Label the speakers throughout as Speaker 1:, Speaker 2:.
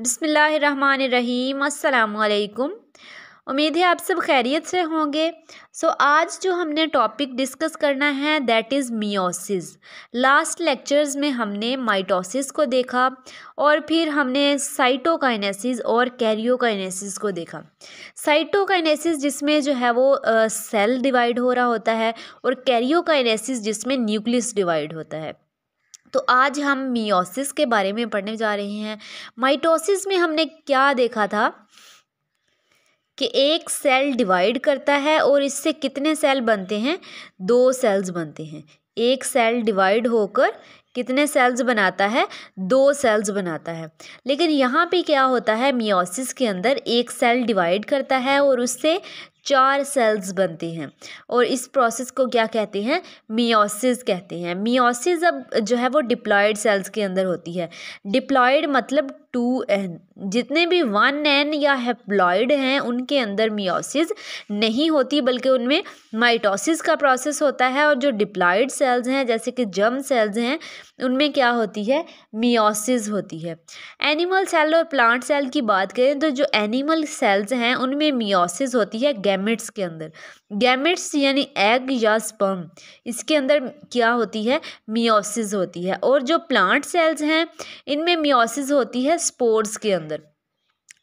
Speaker 1: बिसमीम् अल्लाम उम्मीद है आप सब खैरियत से होंगे सो so, आज जो हमने टॉपिक डिस्कस करना है that is meiosis last lectures में हमने माइटोसिस को देखा और फिर हमने साइटोकाइनेसिस और कैरियोकाइनेसिस को देखा साइटोकाइनेसिस जिसमें जो है वो सेल uh, डिवाइड हो रहा होता है और कैरियोकाइनेसिस जिसमें न्यूक्लियस डिवाइड होता है तो आज हम मियोसिस के बारे में पढ़ने जा रहे हैं माइटोसिस में हमने क्या देखा था कि एक सेल डिवाइड करता है और इससे कितने सेल बनते हैं दो सेल्स बनते हैं एक सेल डिवाइड होकर कितने सेल्स बनाता है दो सेल्स बनाता है लेकिन यहाँ पे क्या होता है मियोसिस के अंदर एक सेल डिवाइड करता है और उससे चार सेल्स बनती हैं और इस प्रोसेस को क्या कहते हैं मियोसिस कहते हैं मियोसिस अब जो है वो डिप्लॉयड सेल्स के अंदर होती है डिप्लॉयड मतलब टू एन जितने भी वन एन या हेप्लॉयड हैं उनके अंदर मियोसिस नहीं होती बल्कि उनमें माइटोसिस का प्रोसेस होता है और जो डिप्लॉयड सेल्स हैं जैसे कि जर्म सेल्स हैं उनमें क्या होती है मियोसिस होती है एनिमल सेल और प्लांट सेल की बात करें तो जो एनिमल सेल्स हैं उनमें मियोसिस होती है गैमेट्स के अंदर गैमेट्स यानी एग या स्पर्म इसके अंदर क्या होती है मियोसिस होती है और जो प्लांट सेल्स हैं इनमें मियोसिस होती है स्पोर्स के अंदर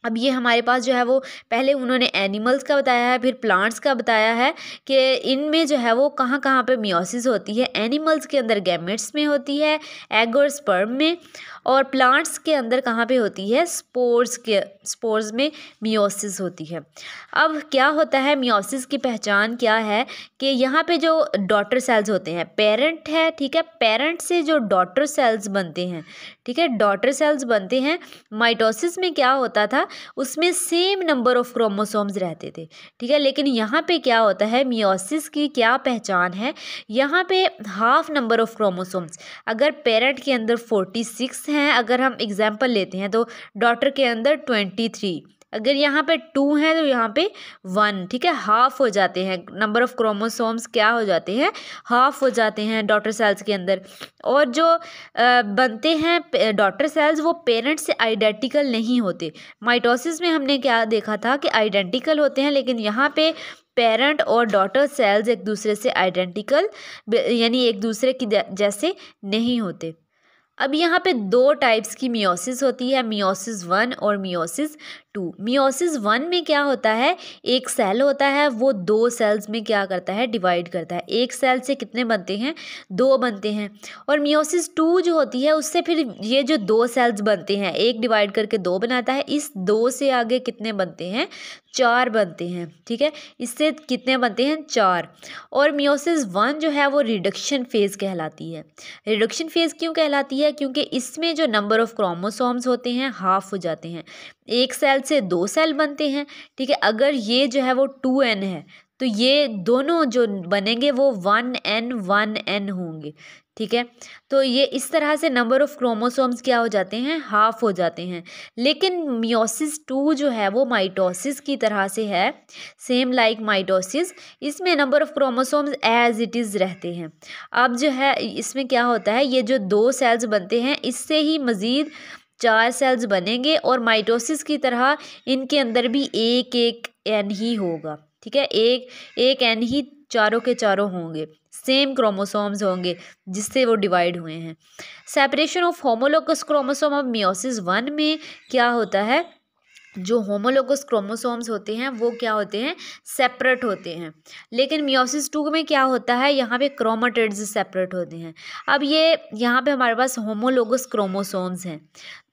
Speaker 1: अब ये हमारे पास जो है वो पहले उन्होंने एनिमल्स का बताया है फिर प्लांट्स का बताया है कि इनमें जो है वो कहाँ कहाँ पे मियोसिस होती है एनिमल्स के अंदर गैमेट्स में होती है एग और स्पर्म में और प्लांट्स के अंदर कहाँ पे होती है स्पोर्स के स्पोर्स में मियोसिस होती है अब क्या होता है मियोसिस की पहचान क्या है कि यहाँ पे जो डॉटर सेल्स होते हैं पेरेंट है ठीक है पेरेंट से जो डॉटर सेल्स बनते हैं ठीक है डॉटर सेल्स बनते हैं माइटोसिस में क्या होता था उसमें सेम नंबर ऑफ क्रोमोसोम्स रहते थे ठीक है लेकिन यहाँ पे क्या होता है मियोसिस की क्या पहचान है यहाँ पे हाफ नंबर ऑफ क्रोमोसोम्स अगर पेरेंट के अंदर फोर्टी सिक्स हैं अगर हम एग्जाम्पल लेते हैं तो डॉटर के अंदर ट्वेंटी थ्री अगर यहाँ पे टू है तो यहाँ पे वन ठीक है हाफ हो जाते हैं नंबर ऑफ क्रोमोसोम्स क्या हो जाते हैं हाफ हो जाते हैं डॉटर सेल्स के अंदर और जो बनते हैं डॉटर सेल्स वो पेरेंट्स से आइडेंटिकल नहीं होते माइटोसिस में हमने क्या देखा था कि आइडेंटिकल होते हैं लेकिन यहाँ पे पेरेंट और डॉटर सेल्स एक दूसरे से आइडेंटिकल यानी एक दूसरे की जैसे नहीं होते अब यहाँ पे दो टाइप्स की मियोसिस होती है मियोसिस वन और मियोसिस टू मियोसिस वन में क्या होता है एक सेल होता है वो दो सेल्स में क्या करता है डिवाइड करता है एक सेल से कितने बनते हैं दो बनते हैं और मियोसिस टू जो होती है उससे फिर ये जो दो सेल्स बनते हैं एक डिवाइड करके दो बनाता है इस दो से आगे कितने बनते हैं चार बनते हैं ठीक है इससे कितने बनते हैं चार और मियोसिस वन जो है वो रिडक्शन फेज़ कहलाती है रिडक्शन फेज़ क्यों कहलाती है क्योंकि इसमें जो नंबर ऑफ़ क्रोमोसोम्स होते हैं हाफ हो जाते हैं एक सेल से दो सेल बनते हैं ठीक है अगर ये जो है वो टू एन है तो ये दोनों जो बनेंगे वो वन एन वन एन होंगे ठीक है तो ये इस तरह से नंबर ऑफ़ क्रोमोसोम्स क्या हो जाते हैं हाफ हो जाते हैं लेकिन मियोसिस टू जो है वो माइटोसिस की तरह से है सेम लाइक माइटोसिस इसमें number of chromosomes as it is रहते हैं अब जो है इसमें क्या होता है ये जो दो सेल्स बनते हैं इससे ही मज़ीद चार सेल्स बनेंगे और माइटोसिस की तरह इनके अंदर भी एक एक एन ही होगा ठीक है एक एक एन ही चारों के चारों होंगे सेम क्रोमोसोम्स होंगे जिससे वो डिवाइड हुए हैं separation of homologous chromosome of meiosis one में क्या होता है जो होमोलोगस क्रोमोसोम्स होते हैं वो क्या होते हैं सेपरेट होते हैं लेकिन मियोसिस टू में क्या होता है यहाँ पे क्रोमाटिड्स सेपरेट होते हैं अब ये यहाँ पे हमारे पास होमोलोगस क्रोमोसोम्स हैं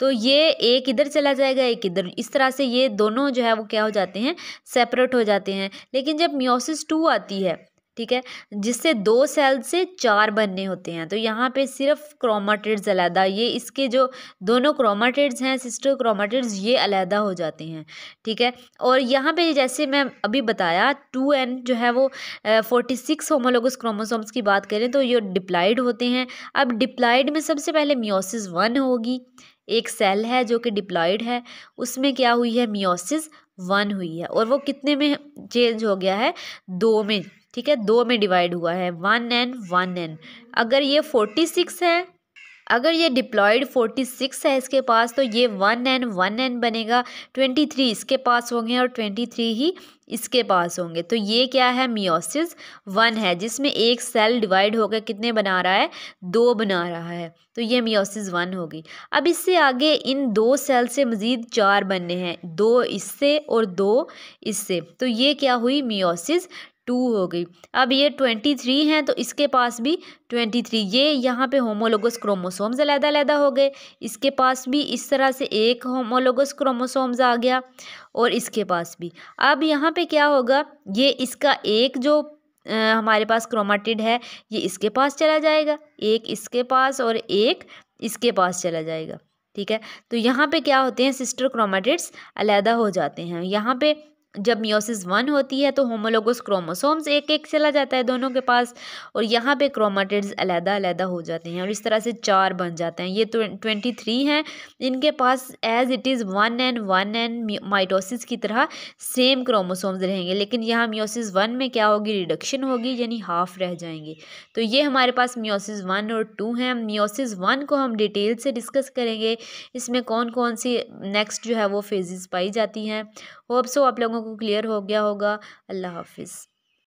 Speaker 1: तो ये एक इधर चला जाएगा एक इधर इस तरह से ये दोनों जो है वो क्या हो जाते हैं सेपरेट हो जाते हैं लेकिन जब मियोसिस टू आती है ठीक है जिससे दो सेल से चार बनने होते हैं तो यहाँ पे सिर्फ क्रोमाटिड्स अलहदा ये इसके जो दोनों क्रोमाटिड्स हैं सिस्टर क्रोमाटिड्स ये अलहदा हो जाते हैं ठीक है और यहाँ पे जैसे मैं अभी बताया टू एन जो है वो फोर्टी सिक्स होमोलोगस क्रोमोसोम्स की बात करें तो ये डिप्लाइड होते हैं अब डिप्लाइड में सबसे पहले मियोसिस वन होगी एक सेल है जो कि डिप्लाइड है उसमें क्या हुई है मियोसिस वन हुई है और वो कितने में चेंज हो गया है दो में ठीक है दो में डिवाइड हुआ है वन एन वन एन अगर ये फोर्टी सिक्स है अगर ये डिप्लॉयड फोर्टी सिक्स है इसके पास तो ये वन एन वन एन बनेगा ट्वेंटी थ्री इसके पास होंगे और ट्वेंटी थ्री ही इसके पास होंगे तो ये क्या है मियोसिस वन है जिसमें एक सेल डिवाइड होकर कितने बना रहा है दो बना रहा है तो ये मियोसिस वन होगी अब इससे आगे इन दो सेल से मज़ीद चार बनने हैं दो इससे और दो इससे तो ये क्या हुई मियोसिस टू हो गई अब ये ट्वेंटी थ्री हैं तो इसके पास भी ट्वेंटी थ्री ये यहाँ पे होमोलोगस क्रोमोसोम्स अलहदा अलहदा हो गए इसके पास भी इस तरह से एक होमोलोगस क्रोमोसोम्स आ गया और इसके पास भी अब यहाँ पे क्या होगा ये इसका एक जो आ, हमारे पास क्रोमाटिड है ये इसके पास चला जाएगा एक इसके पास और एक इसके पास चला जाएगा ठीक है तो यहाँ पे क्या होते हैं सिस्टर क्रोमाटिड्स अलहदा हो जाते हैं यहाँ पे जब मियोसिस वन होती है तो होमोलोगस क्रोमोसोम्स एक एक चला जाता है दोनों के पास और यहाँ पे क्रोमाटिड्स अलहदा अलहदा हो जाते हैं और इस तरह से चार बन जाते हैं ये ट्वेंटी थ्री हैं इनके पास as it is one and one and mitosis की तरह सेम क्रोमोसोम्स रहेंगे लेकिन यहाँ मियोसिस वन में क्या होगी रिडक्शन होगी यानी हाफ रह जाएंगे तो ये हमारे पास मियोसिस वन और टू हैं मियोसिस वन को हम डिटेल से डिस्कस करेंगे इसमें कौन कौन सी नेक्स्ट जो है वो फेजेस पाई जाती हैं होप सो आप लोगों को क्लियर हो गया होगा अल्लाह हाफिज़